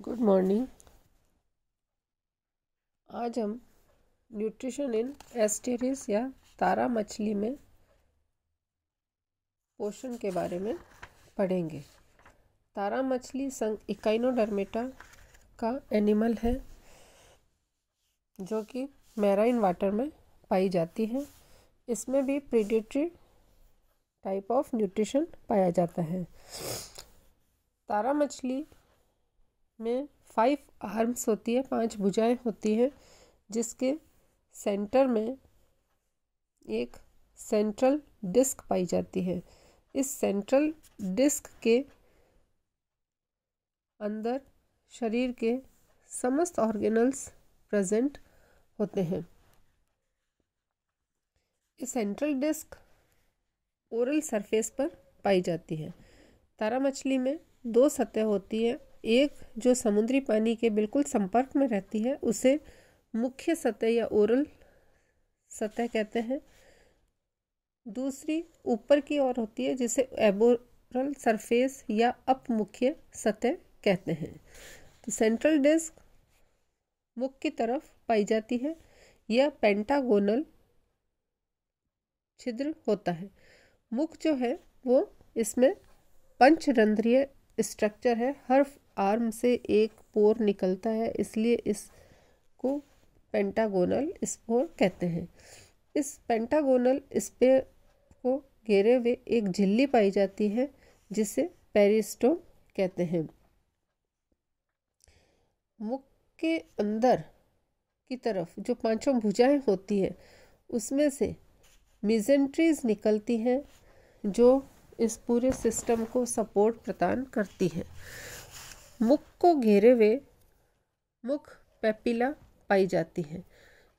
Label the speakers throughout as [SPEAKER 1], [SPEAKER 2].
[SPEAKER 1] good morning आज हम nutrition in एस्टेरिस या तारा मछली में पोषण के बारे में पढ़ेंगे तारा मछली संग इकाइनोडर्मेटा का एनिमल है जो कि मैराइन वाटर में पाई जाती है इसमें भी प्रीडेटरी टाइप ऑफ न्यूट्रिशन पाया जाता है तारा मछली में फाइव आर्म्स होती है पांच भुजाएं होती हैं जिसके सेंटर में एक सेंट्रल डिस्क पाई जाती है इस सेंट्रल डिस्क के अंदर शरीर के समस्त ऑर्गेनल्स प्रेजेंट होते हैं इस सेंट्रल डिस्क ओरल सरफेस पर पाई जाती है तारा मछली में दो सतह होती है एक जो समुद्री पानी के बिल्कुल संपर्क में रहती है उसे मुख्य सतह या ओरल सतह कहते हैं दूसरी ऊपर की ओर होती है जिसे एबोरल सरफेस या अपमुख्य सतह कहते हैं तो सेंट्रल डिस्क मुख की तरफ पाई जाती है यह पेंटागोनल छिद्र होता है मुख जो है वो इसमें पंचरंध्रीय स्ट्रक्चर है हर आर्म से एक पोर निकलता है इसलिए इसको पेंटागोनल स्पोर कहते हैं इस पेंटागोनल स्पेयर को घेरे हुए एक झिल्ली पाई जाती है जिसे पेरिस्टोम कहते हैं मुख के अंदर की तरफ जो पांचों भुजाएं होती हैं उसमें से मिजेंट्रीज निकलती हैं जो इस पूरे सिस्टम को सपोर्ट प्रदान करती है मुख को घेरे हुए मुख पेपिला पाई जाती है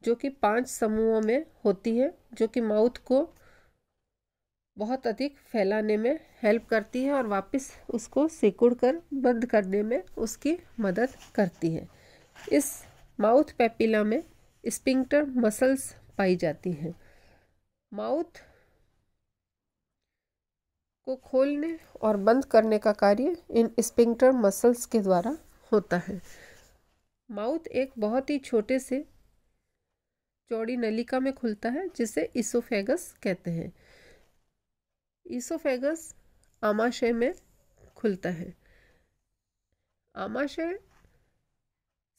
[SPEAKER 1] जो कि पांच समूहों में होती है जो कि माउथ को बहुत अधिक फैलाने में हेल्प करती है और वापस उसको सिकुड़ कर बंद करने में उसकी मदद करती है इस माउथ पेपिला में स्पिंक्टर मसल्स पाई जाती हैं माउथ को खोलने और बंद करने का कार्य इन स्पिंक्टर मसल्स के द्वारा होता है माउथ एक बहुत ही छोटे से चौड़ी नलिका में खुलता है जिसे इसोफेगस कहते हैं इसोफेगस आमाशय में खुलता है आमाशय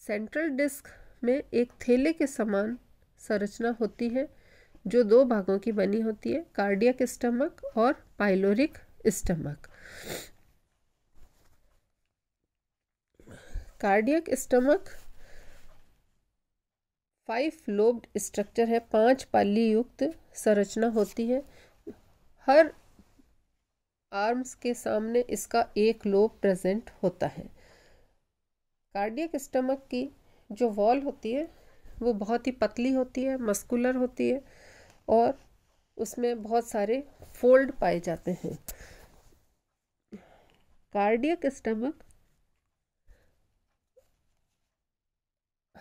[SPEAKER 1] सेंट्रल डिस्क में एक थैले के समान संरचना होती है जो दो भागों की बनी होती है कार्डियक स्टमक और pyloric stomach cardiac stomach five lobed structure है पांच पाली युक्त संरचना होती है हर आर्म्स के सामने इसका एक लोब प्रेजेंट होता है कार्डियक स्टमक की जो वॉल होती है वो बहुत ही पतली होती है मस्कुलर होती है और उसमें बहुत सारे फोल्ड पाए जाते हैं कार्डियक स्टमक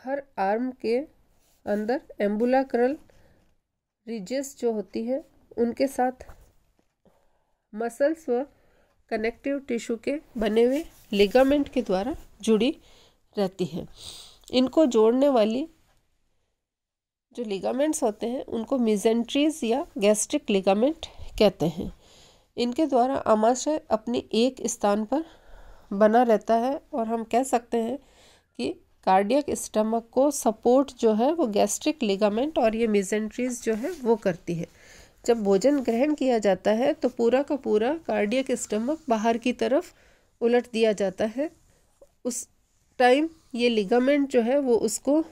[SPEAKER 1] हर आर्म के अंदर एम्बुलाक्रल रिजेस जो होती है उनके साथ मसल्स व कनेक्टिव टिश्यू के बने हुए लिगामेंट के द्वारा जुड़ी रहती है इनको जोड़ने वाली जो लिगामेंट्स होते हैं उनको मिजेंट्रीज या गैस्ट्रिक लिगामेंट कहते हैं इनके द्वारा आमाशय अपने एक स्थान पर बना रहता है और हम कह सकते हैं कि कार्डियक स्टमक को सपोर्ट जो है वो गैस्ट्रिक लिगामेंट और ये मिजेंट्रीज जो है वो करती है जब भोजन ग्रहण किया जाता है तो पूरा का पूरा कार्डियक स्टमक बाहर की तरफ उलट दिया जाता है उस टाइम ये लिगामेंट जो है वो उसको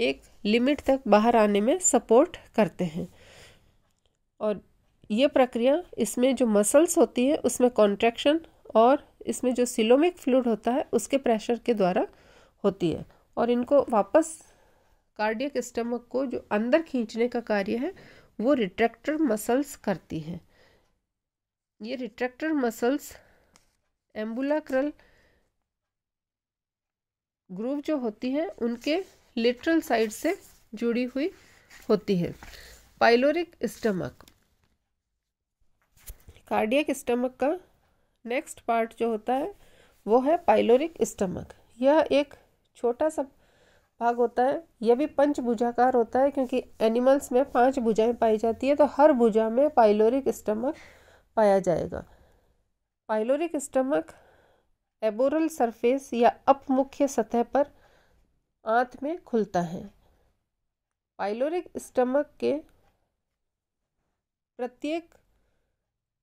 [SPEAKER 1] एक लिमिट तक बाहर आने में सपोर्ट करते हैं और ये प्रक्रिया इसमें जो मसल्स होती है उसमें कॉन्ट्रैक्शन और इसमें जो सिलोमिक फ्लूड होता है उसके प्रेशर के द्वारा होती है और इनको वापस कार्डियक स्टमक को जो अंदर खींचने का कार्य है वो रिट्रैक्टर मसल्स करती हैं ये रिट्रैक्टर मसल्स एम्बुलाक्रल ग्रूव जो होती है उनके लेटरल साइड से जुड़ी हुई होती है पाइलोरिक स्टमक कार्डियक स्टमक का नेक्स्ट पार्ट जो होता है वो है पाइलोरिक स्टमक यह एक छोटा सा भाग होता है यह भी पंचभुजाकार होता है क्योंकि एनिमल्स में पांच भुजाएं पाई जाती है तो हर भुजा में पाइलोरिक स्टमक पाया जाएगा पाइलोरिक स्टमक एबोरल सरफेस या अपमुख्य सतह पर आंत में खुलता है पाइलोरिक स्टमक के प्रत्येक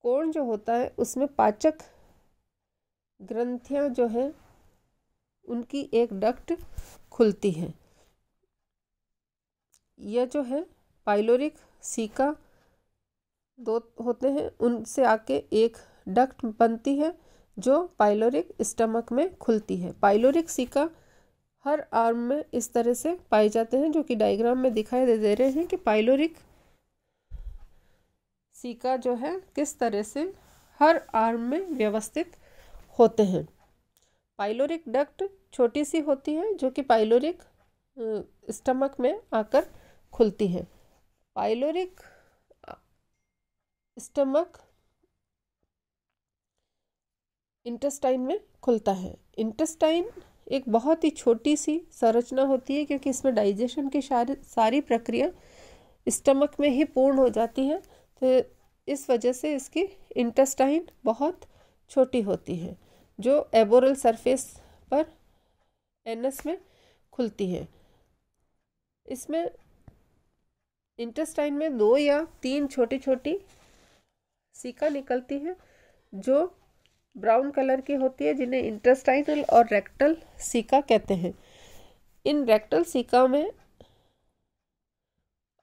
[SPEAKER 1] कोण जो होता है उसमें पाचक ग्रंथियां जो है उनकी एक डक्ट खुलती है यह जो है पाइलोरिक सीका दो होते हैं उनसे आके एक डक्ट बनती है जो पाइलोरिक स्टमक में खुलती है पाइलोरिक सीका हर आर्म में इस तरह से पाए जाते हैं जो कि डायग्राम में दिखाई दे दे रहे हैं कि पाइलोरिक सीका जो है किस तरह से हर आर्म में व्यवस्थित होते हैं पाइलोरिक डक्ट छोटी सी होती है जो कि पाइलोरिक स्टमक में आकर खुलती है पाइलोरिक स्टमक इंटेस्टाइन में खुलता है इंटेस्टाइन एक बहुत ही छोटी सी संरचना होती है क्योंकि इसमें डाइजेशन की सारी प्रक्रिया स्टमक में ही पूर्ण हो जाती है तो इस वजह से इसकी इंटेस्टाइन बहुत छोटी होती है जो एबोरल सरफेस पर एनस में खुलती है इसमें इंटेस्टाइन में दो या तीन छोटी छोटी सीका निकलती है जो ब्राउन कलर की होती है जिन्हें इंटेस्टाइनल और रेक्टल सीका कहते हैं इन रेक्टल सीका में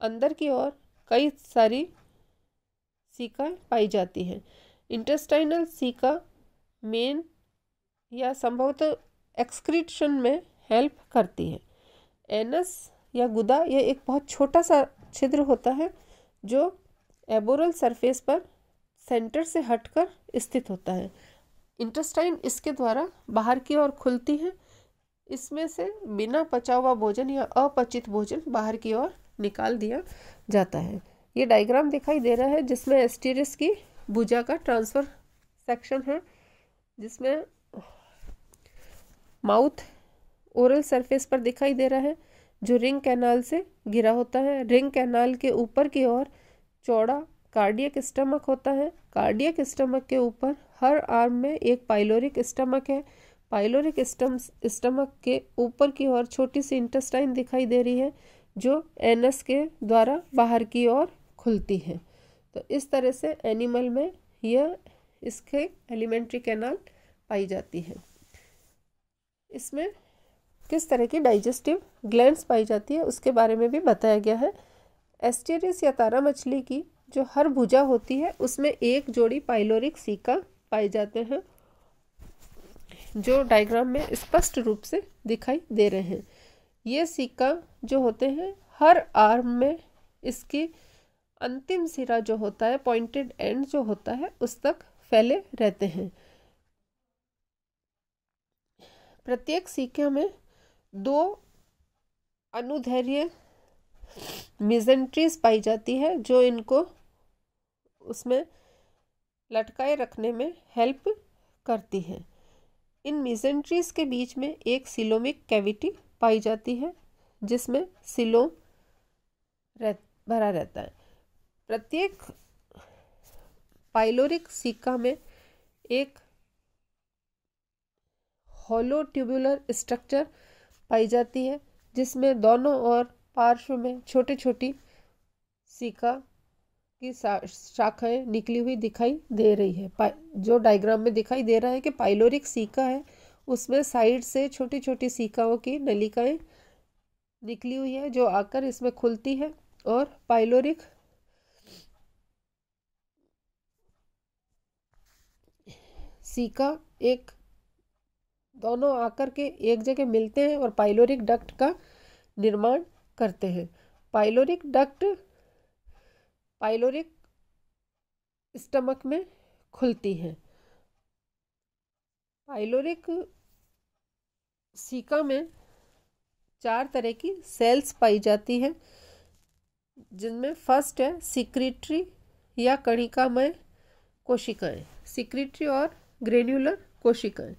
[SPEAKER 1] अंदर की ओर कई सारी सीका पाई जाती हैं इंटेस्टाइनल सीका मेन या संभवतः एक्सक्रीशन में हेल्प करती है एनस या गुदा यह एक बहुत छोटा सा छिद्र होता है जो एबोरल सरफेस पर सेंटर से हटकर स्थित होता है इंटेस्टाइन इसके द्वारा बाहर की ओर खुलती है इसमें से बिना पचा हुआ भोजन या अपचित भोजन बाहर की ओर निकाल दिया जाता है ये डायग्राम दिखाई दे रहा है जिसमें एस्टीरियस की भुजा का ट्रांसफ़र सेक्शन है जिसमें माउथ ओरल सरफेस पर दिखाई दे रहा है जो रिंग कैनाल से घिरा होता है रिंग कैनाल के ऊपर की ओर चौड़ा कार्डियक स्टमक होता है कार्डियक स्टमक के ऊपर हर आर्म में एक पाइलोरिक स्टमक है पाइलोरिक स्टमक के ऊपर की ओर छोटी सी इंटेस्टाइन दिखाई दे रही है जो एनस के द्वारा बाहर की ओर खुलती है तो इस तरह से एनिमल में यह इसके एलिमेंट्री कैनाल पाई जाती है इसमें किस तरह की डाइजेस्टिव ग्लैंड्स पाई जाती है उसके बारे में भी बताया गया है एस्टेरिस या तारा मछली की जो हर भुजा होती है उसमें एक जोड़ी पाइलोरिक सीका पाए जाते हैं जो डायग्राम में स्पष्ट रूप से दिखाई दे रहे हैं ये सीका जो होते हैं हर आर्म में इसकी अंतिम सिरा जो होता है पॉइंटेड एंड जो होता है उस तक फैले रहते हैं प्रत्येक सीके में दो अनुधैर्य मिजेंट्रीज पाई जाती है जो इनको उसमें लटकाए रखने में हेल्प करती हैं इन मिजेंट्रीज के बीच में एक सिलोमिक कैविटी पाई जाती है जिसमें सिलोम रह, भरा रहता है प्रत्येक पाइलोरिक सिक्का में एक होलो ट्यूबुलर स्ट्रक्चर पाई जाती है जिसमें दोनों ओर पार्श्व में छोटी छोटी सिक्का की शाखाएं निकली हुई दिखाई दे रही है जो डायग्राम में दिखाई दे रहा है कि पाइलोरिक सीका है उसमें साइड से छोटी छोटी सीकाओं की नलिकाएं निकली हुई है जो आकर इसमें खुलती है और पाइलोरिक सीका एक दोनों आकर के एक जगह मिलते हैं और पाइलोरिक डक्ट का निर्माण करते हैं पाइलोरिक डक्ट पाइलोरिक स्टमक में खुलती हैं पाइलोरिक सीका में चार तरह की सेल्स पाई जाती हैं जिनमें फर्स्ट है सिक्रेटरी या कणिकामय कोशिकाएं सिक्रेटरी और ग्रेन्यूलर कोशिकाएं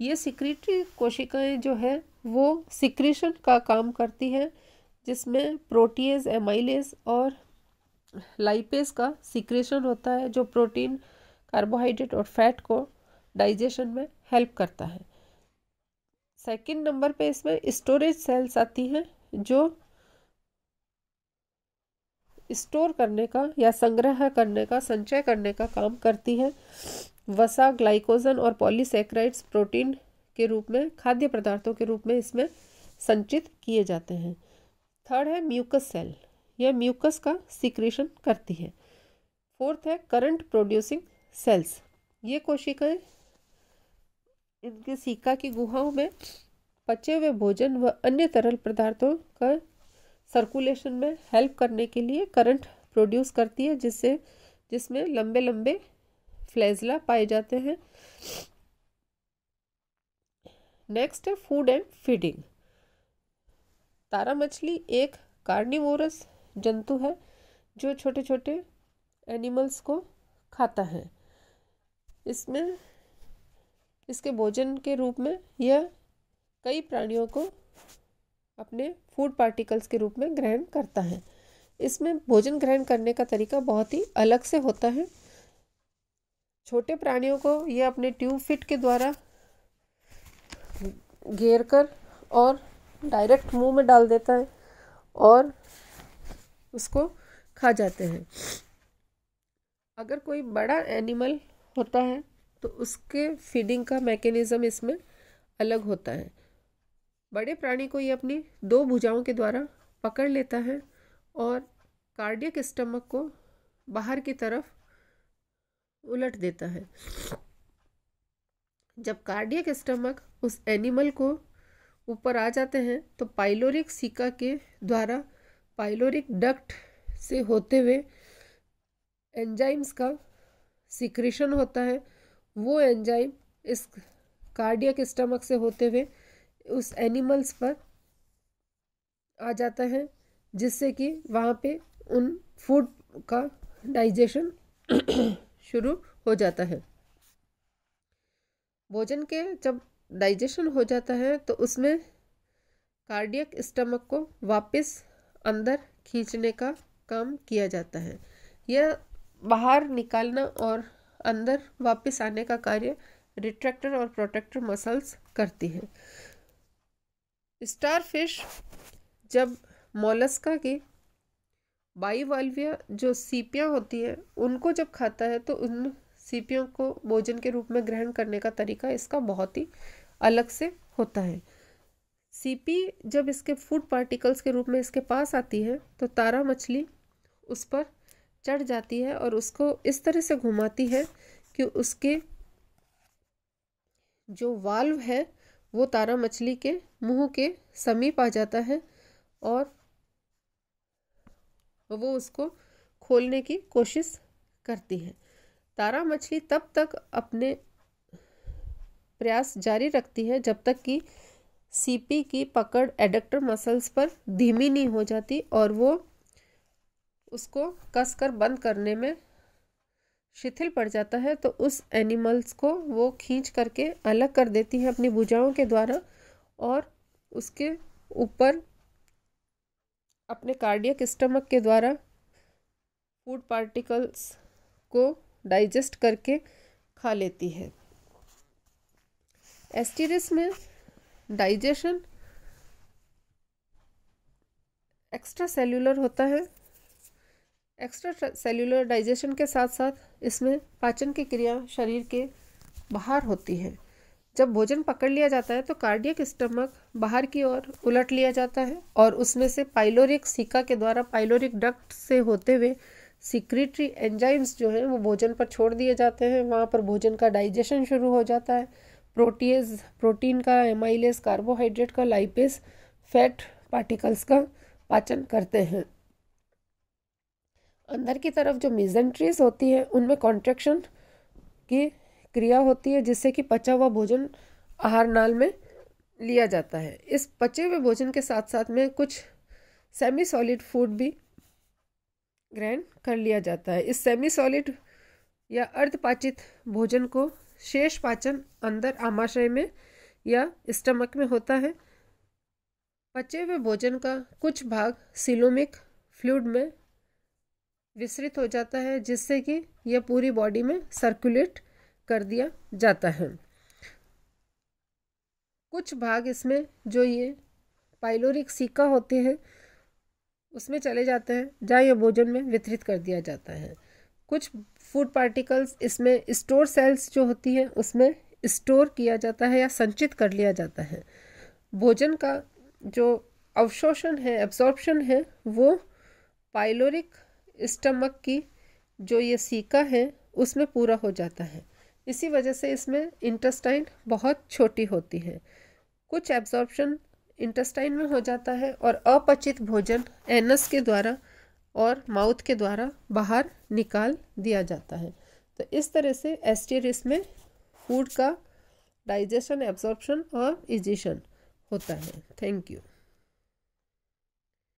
[SPEAKER 1] ये सिक्रेटरी कोशिकाएं जो है वो सिक्रीशन का काम करती हैं जिसमें प्रोटीज एमाइलेज और लाइपेस का सिक्रेशन होता है जो प्रोटीन कार्बोहाइड्रेट और फैट को डाइजेशन में हेल्प करता है सेकंड नंबर पे इसमें स्टोरेज सेल्स आती हैं जो स्टोर करने का या संग्रह करने का संचय करने का काम करती है वसा ग्लाइकोजन और पॉलीसेक्राइड्स प्रोटीन के रूप में खाद्य पदार्थों के रूप में इसमें संचित किए जाते हैं थर्ड है म्यूकस सेल या म्यूकस का सिक्रेशन करती है फोर्थ है करंट प्रोड्यूसिंग सेल्स ये कोशिकाएं इनके सीका की गुहाओं में पचे हुए भोजन व अन्य तरल पदार्थों का सर्कुलेशन में हेल्प करने के लिए करंट प्रोड्यूस करती है जिससे जिसमें लंबे लंबे फ्लैजला पाए जाते हैं नेक्स्ट है फूड एंड फीडिंग तारा मछली एक कार्निवोरस जंतु है जो छोटे छोटे एनिमल्स को खाता है इसमें इसके भोजन के रूप में यह कई प्राणियों को अपने फूड पार्टिकल्स के रूप में ग्रहण करता है इसमें भोजन ग्रहण करने का तरीका बहुत ही अलग से होता है छोटे प्राणियों को यह अपने ट्यूब फिट के द्वारा घेर कर और डायरेक्ट मुंह में डाल देता है और उसको खा जाते हैं अगर कोई बड़ा एनिमल होता है तो उसके फीडिंग का मैकेनिज़्म इसमें अलग होता है बड़े प्राणी को ये अपनी दो भुजाओं के द्वारा पकड़ लेता है और कार्डियक स्टमक को बाहर की तरफ उलट देता है जब कार्डियक स्टमक उस एनिमल को ऊपर आ जाते हैं तो पाइलोरिक सिका के द्वारा पाइलोरिक डक्ट से होते हुए एंजाइम्स का सिक्रेशन होता है वो एंजाइम इस कार्डियक स्टमक से होते हुए उस एनिमल्स पर आ जाता है जिससे कि वहाँ पे उन फूड का डाइजेशन शुरू हो जाता है भोजन के जब डाइजेशन हो जाता है तो उसमें कार्डियक स्टमक को वापस अंदर खींचने का काम किया जाता है यह बाहर निकालना और अंदर वापस आने का कार्य रिट्रैक्टर और प्रोटेक्टर मसल्स करती हैं स्टारफिश जब मोलस्का की बाईवाल्विया जो सीपियाँ होती हैं उनको जब खाता है तो उन सीपियों को भोजन के रूप में ग्रहण करने का तरीका इसका बहुत ही अलग से होता है सीपी जब इसके फूड पार्टिकल्स के रूप में इसके पास आती है तो तारा मछली उस पर चढ़ जाती है और उसको इस तरह से घुमाती है कि उसके जो वाल्व है वो तारा मछली के मुंह के समीप आ जाता है और वो उसको खोलने की कोशिश करती है तारा मछली तब तक अपने प्रयास जारी रखती है जब तक कि सीपी की पकड़ एडक्टर मसल्स पर धीमी नहीं हो जाती और वो उसको कसकर बंद करने में शिथिल पड़ जाता है तो उस एनिमल्स को वो खींच करके अलग कर देती है अपनी भुजाओं के द्वारा और उसके ऊपर अपने कार्डियक स्टमक के द्वारा फूड पार्टिकल्स को डाइजेस्ट करके खा लेती है एस्टीरिस में डाइजेशन एक्स्ट्रा सेल्यूलर होता है एक्स्ट्रा सेल्यूलर डाइजेशन के साथ साथ इसमें पाचन की क्रिया शरीर के बाहर होती है जब भोजन पकड़ लिया जाता है तो कार्डियक स्टमक बाहर की ओर उलट लिया जाता है और उसमें से पाइलोरिक सिका के द्वारा पाइलोरिक डक्ट से होते हुए सिक्रेटरी एंजाइम्स जो हैं वो भोजन पर छोड़ दिए जाते हैं वहाँ पर भोजन का डाइजेशन शुरू हो जाता है प्रोटीज प्रोटीन का एमाइलेस कार्बोहाइड्रेट का लाइपेस फैट पार्टिकल्स का पाचन करते हैं अंदर की तरफ जो मिजेंट्रीज होती है उनमें कॉन्ट्रेक्शन की क्रिया होती है जिससे कि पचा हुआ भोजन आहार नाल में लिया जाता है इस पचे हुए भोजन के साथ साथ में कुछ सेमी सॉलिड फूड भी ग्रहण कर लिया जाता है इस सेमी सॉलिड या अर्धपाचित भोजन को शेष पाचन अंदर आमाशय में या स्टमक में होता है पचे हुए भोजन का कुछ भाग सिलोमिक फ्लूड में विसरित हो जाता है जिससे कि यह पूरी बॉडी में सर्कुलेट कर दिया जाता है कुछ भाग इसमें जो ये पाइलोरिक सीका होते हैं उसमें चले जाते हैं जहाँ यह भोजन में वितरित कर दिया जाता है कुछ फूड पार्टिकल्स इसमें स्टोर सेल्स जो होती हैं उसमें स्टोर किया जाता है या संचित कर लिया जाता है भोजन का जो अवशोषण है एब्जॉर्प्शन है वो पाइलोरिक स्टमक की जो ये सीका है उसमें पूरा हो जाता है इसी वजह से इसमें इंटेस्टाइन बहुत छोटी होती है कुछ एब्जॉर्प्शन इंटेस्टाइन में हो जाता है और अपचित भोजन एनस के द्वारा और माउथ के द्वारा बाहर निकाल दिया जाता है तो इस तरह से एस्टेरिस में फूड का डाइजेशन एब्जॉर्प्शन और इजिशन होता है थैंक यू